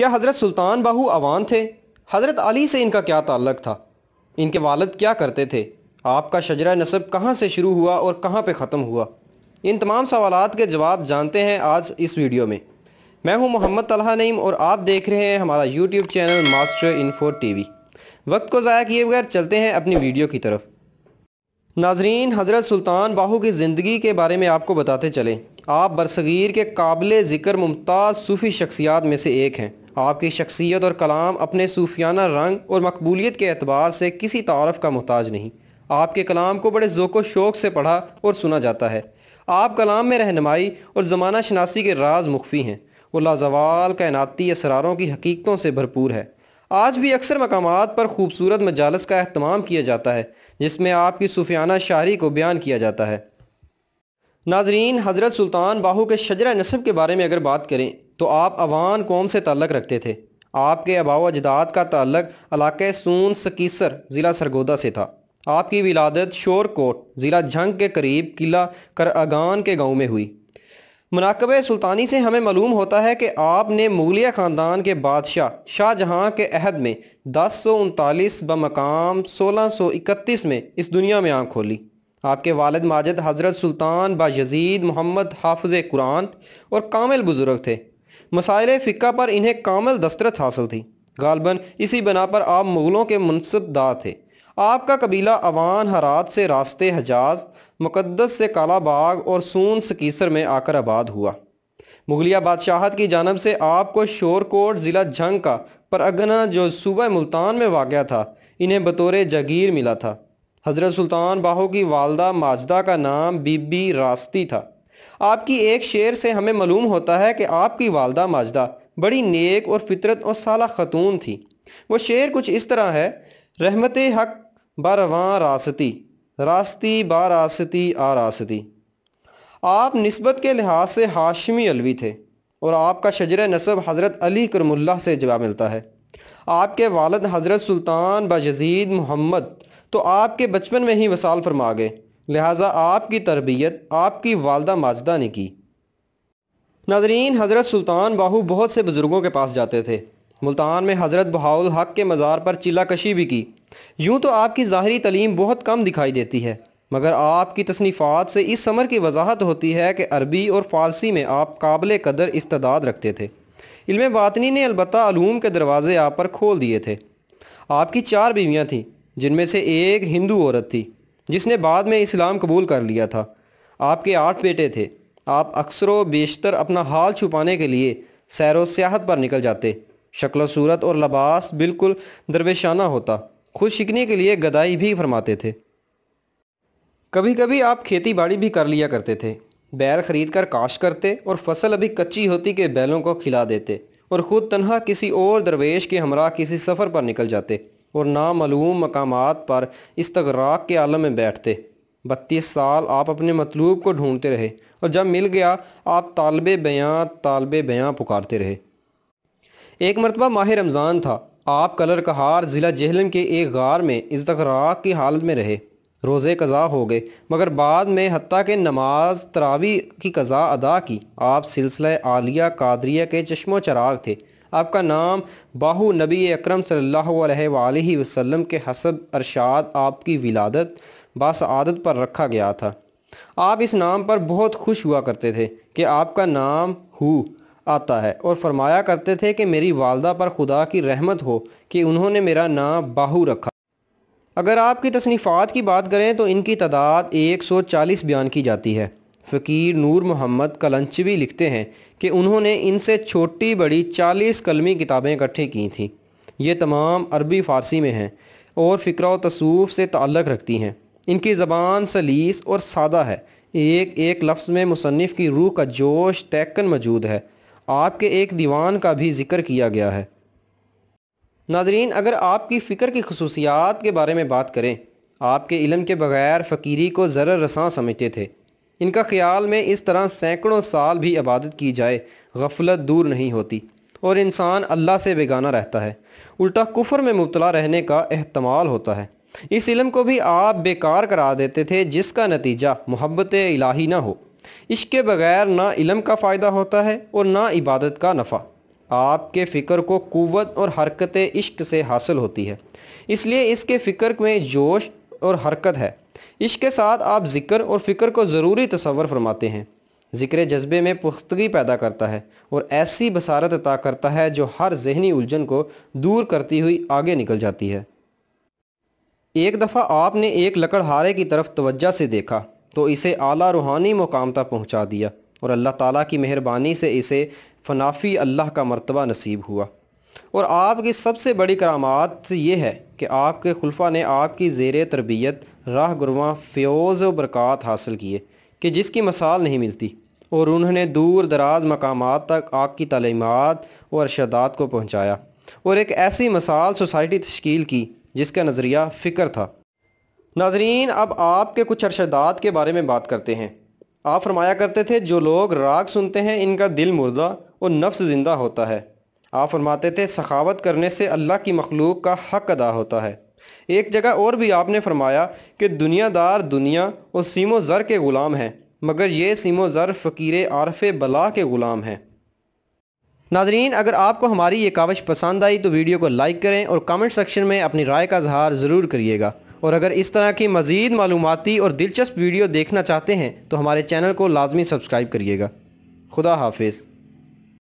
क्या हज़रत सुल्तान बाहू अवान थे हज़रत अली से इनका क्या ताल्लक था इनके वालद क्या करते थे आपका शजरा नसब कहाँ से शुरू हुआ और कहाँ पर ख़त्म हुआ इन तमाम सवाल के जवाब जानते हैं आज इस वीडियो में मैं हूं मोहम्मद तलहा नईम और आप देख रहे हैं हमारा YouTube channel Master Info TV वक्त को ज़ाया किए बगैर चलते हैं अपनी वीडियो की तरफ नाजरीन हज़रत सुल्तान बाहू की ज़िंदगी के बारे में आपको बताते चलें आप बरसगीर के काबिल ज़िक्र मुमताज़ सूफ़ी शख्सियात में से एक हैं आपकी शख्सियत और कलाम अपने सूफियाना रंग और मकबूलीत के अतबार से किसी तारफ़ का मोहताज नहीं आपके कलाम को बड़े ज़ोको शौक़ से पढ़ा और सुना जाता है आप कलाम में रहनमाई और ज़माना शनासी के राज मुखफी हैं और लाजवाल कायनती असरारों की हकीकतों से भरपूर है आज भी अक्सर मकाम पर खूबसूरत मजालस का अहतमाम किया जाता है जिसमें आपकी सूफियाना शारी को बयान किया जाता है नाजरीन हज़रत सुल्तान बाहू के शजरा नसब के बारे में अगर बात करें तो आप अवान कौम से तल्लक रखते थे आपके अबाव अजदाद का तल्लक इलाके सून सकीसर ज़िला सरगोदा से था आपकी विलादत शोरकोट ज़िला झंग के करीब किला करअगान के गांव में हुई मनाकब सुल्तानी से हमें मालूम होता है कि आपने मुगलिया ख़ानदान के बादशाह शाहजहाँ के अहद में दस सौ उनतालीस मकाम सोलह सौ इकतीस में इस दुनिया में आँख खोली आपके वालद माजद हज़रत सुल्तान बा यजीद मोहम्मद हाफज कुरान और कामिल बुज़ुर्ग थे मसाइल फ़िका पर इन्हें कामल दस्तरत हासिल थी गालबन इसी बना पर आप मुग़लों के मनसबदार थे आपका कबीला अवान हरात से रास्ते हजाज मुक़दस से कालाबाग और सून सकीसर में आकर आबाद हुआ मुगलिया बादशाहत की जानब से आपको शोरकोट ज़िला झंग का परगना जो सूबह मुल्तान में वाक़ था इन्हें बतौर जागीर मिला था हज़रत सुल्तान बाहू की वालदा माजदा का नाम बीबी रास्ती था आपकी एक शेर से हमें मालूम होता है कि आपकी वालदा माजदा बड़ी नेक और फितरत और साला ख़तून थी वो शेर कुछ इस तरह है रहमत हक बरवां रास्ती रास्ती आ रास्ती आप नस्बत के लिहाज से हाशमी अलवी थे और आपका शजर नसब हज़रत अली करमुल्ला से जवाब मिलता है आपके वालद हज़रत सुल्तान बजीद मोहम्मद तो आपके बचपन में ही वसाल फरमा गए लिहाजा आपकी तरबियत आपकी वालदा माजदा ने की नाजरीन हज़रत सुल्तान बाहू बहुत से बुज़ुर्गों के पास जाते थे मुल्तान में हज़रत बहाउल हक के मज़ार पर चिल्ला कशी भी की यूँ तो आपकी ज़ाहरी तलीम बहुत कम दिखाई देती है मगर आपकी तसनीफ़ात से इस समर की वजाहत होती है कि अरबी और फ़ारसी में आप काबिल कदर इस्ताद रखते थे इल्म बातनी ने अलबत्ूम के दरवाज़े आप पर खोल दिए थे आपकी चार बीवियाँ थीं जिनमें से एक हिंदू औरत थी जिसने बाद में इस्लाम कबूल कर लिया था आपके आठ बेटे थे आप अक्सर बेशतर अपना हाल छुपाने के लिए सैर सियाहत पर निकल जाते शक्ल सूरत और लबास बिल्कुल दरवेशाना होता खुद शिकनी के लिए गदाई भी फरमाते थे कभी कभी आप खेती बाड़ी भी कर लिया करते थे बैल ख़रीद कर काश करते और फसल अभी कच्ची होती के बैलों को खिला देते और ख़ुद तनहा किसी और दरवेश के हमरा किसी सफ़र पर निकल जाते और नामूम मकाम पर इस्तराक के आलम में बैठते बत्तीस साल आप अपने मतलूब को ढूंढते रहे और जब मिल गया आप तालब बयाँ तालब बयाँ पुकारते रहे एक मरतबा माह रमज़ान था आप कलर का हार ज़िला जहलम के एक गार में इस्तराक की हालत में रहे रोज़े कज़ा हो गए मगर बाद में हती के नमाज तरावी की कज़ा अदा की आप सिलसिला आलिया कादरिया के चश्मो चराग थे आपका नाम बाहु नबी अक्रम सल्लल्लाहु के हसब अरशाद आपकी विलादत बासआदत पर रखा गया था आप इस नाम पर बहुत खुश हुआ करते थे कि आपका नाम हु आता है और फरमाया करते थे कि मेरी वालदा पर खुदा की रहमत हो कि उन्होंने मेरा नाम बाहू रखा अगर आपकी तसनीफ़ात की बात करें तो इनकी तादाद 140 बयान की जाती है फ़कीर नूर मोहम्मद कलंचवी लिखते हैं कि उन्होंने इनसे छोटी बड़ी चालीस कलमी किताबें इकट्ठी की थीं ये तमाम अरबी फ़ारसी में हैं और फ़िक्र व तसूफ़ से ताल्लक़ रखती हैं इनकी ज़बान सलीस और सादा है एक एक लफ्ज़ में मुसनफ़ की रूह का जोश तैकन मौजूद है आपके एक दीवान का भी जिक्र किया गया है नाजरीन अगर आपकी फ़िक्र की खसूसियात के बारे में बात करें आपके इलम के बग़ैर फ़कीरी को ज़र रसाँ समझते थे इनका ख्याल में इस तरह सैकड़ों साल भी इबादत की जाए गफलत दूर नहीं होती और इंसान अल्लाह से बेगाना रहता है उल्टा कुफर में मुबतला रहने का अहतमाल होता है इस इलम को भी आप बेकार करा देते थे जिसका नतीजा मोहब्बत इलाही ना हो इसके के बगैर ना इलम का फ़ायदा होता है और ना इबादत का नफ़ा आपके फ़िक्र को कुवत और हरकत इश्क से हासिल होती है इसलिए इसके फ़िक्र में जोश और हरकत है इश्क के साथ आप ज़िक्र और फ़िक्र को ज़रूरी तस्वर फरमाते हैं ज़िक्र जज्बे में पुख्तगी पैदा करता है और ऐसी बसारत अता करता है जो हर जहनी उलझन को दूर करती हुई आगे निकल जाती है एक दफ़ा आपने एक लकड़हारे की तरफ तवज्जा से देखा तो इसे आला रूहानी मुकाम तक पहुँचा दिया और अल्लाह ताली की मेहरबानी से इसे फ़नाफ़ी अल्लाह का मरतबा नसीब हुआ और आपकी सबसे बड़ी करामात ये है कि आपके खुलफा ने आपकी जेर तरबियत राह गुरुआ फ्योज़ व बरक़ात हासिल किए कि जिसकी मसाल नहीं मिलती और उन्होंने दूर दराज मकाम तक आपकी तलीमत और अरशदात को पहुँचाया और एक ऐसी मसाल सोसाइटी तश्कील की जिसका नज़रिया फ़िक्र था नाजरीन अब आपके कुछ अरशदात के बारे में बात करते हैं आप फरमाया करते थे जो लोग राग सुनते हैं इनका दिल मुर्दा और नफ्स ज़िंदा होता है आप फरमाते थे सखावत करने से अल्लाह की मखलूक का हक अदा होता है एक जगह और भी आपने फरमाया कि दुनियादार दुनिया और सीमो ज़र के ग़ुलाम हैं मगर ये सीमो ज़र फ़कीर आरफ बला के ग़ुलाम हैं नाजरीन अगर आपको हमारी ये कावश पसंद आई तो वीडियो को लाइक करें और कमेंट सेक्शन में अपनी राय का इजहार ज़रूर करिएगा और अगर इस तरह की मज़ीद मालूमती और दिलचस्प वीडियो देखना चाहते हैं तो हमारे चैनल को लाजमी सब्सक्राइब करिएगा खुदा हाफिज़